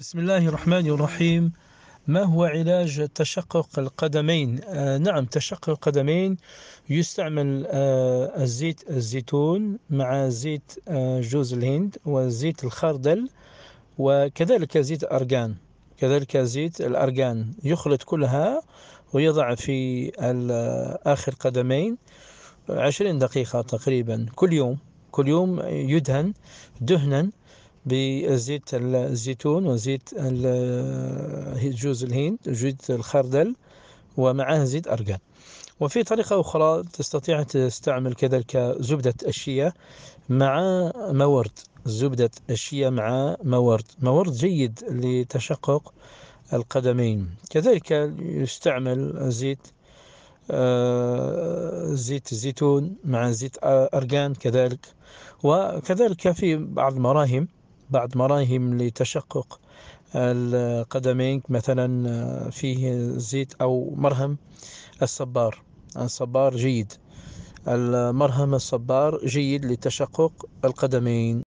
بسم الله الرحمن الرحيم ما هو علاج تشقق القدمين؟ آه نعم تشقق القدمين يستعمل آه الزيت الزيتون مع زيت آه جوز الهند وزيت الخردل وكذلك زيت الأرغان كذلك زيت الأرغان يخلط كلها ويضع في آخر قدمين عشرين دقيقة تقريبا كل يوم كل يوم يدهن دهنا بزيت الزيتون وزيت جوز الهند وزيت الخردل ومعه زيت أرغان وفي طريقة أخرى تستطيع أن تستعمل كذلك زبدة الشيا مع مورد زبدة الشيا مع مورد مورد جيد لتشقق القدمين كذلك يستعمل زيت آه، زيت الزيتون مع زيت أرغان كذلك وكذلك في بعض المراهم بعض مراهم لتشقق القدمين مثلا فيه زيت أو مرهم الصبار الصبار جيد المرهم الصبار جيد لتشقق القدمين